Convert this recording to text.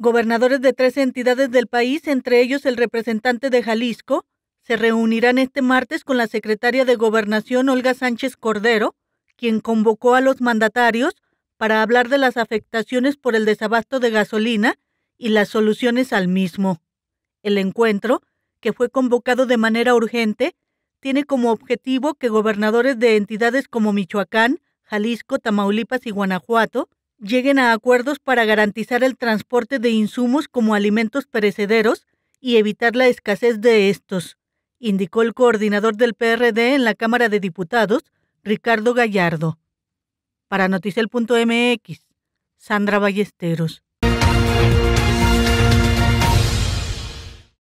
Gobernadores de tres entidades del país, entre ellos el representante de Jalisco, se reunirán este martes con la secretaria de Gobernación Olga Sánchez Cordero, quien convocó a los mandatarios para hablar de las afectaciones por el desabasto de gasolina y las soluciones al mismo. El encuentro, que fue convocado de manera urgente, tiene como objetivo que gobernadores de entidades como Michoacán, Jalisco, Tamaulipas y Guanajuato lleguen a acuerdos para garantizar el transporte de insumos como alimentos perecederos y evitar la escasez de estos, indicó el coordinador del PRD en la Cámara de Diputados, Ricardo Gallardo. Para Noticel.mx, Sandra Ballesteros.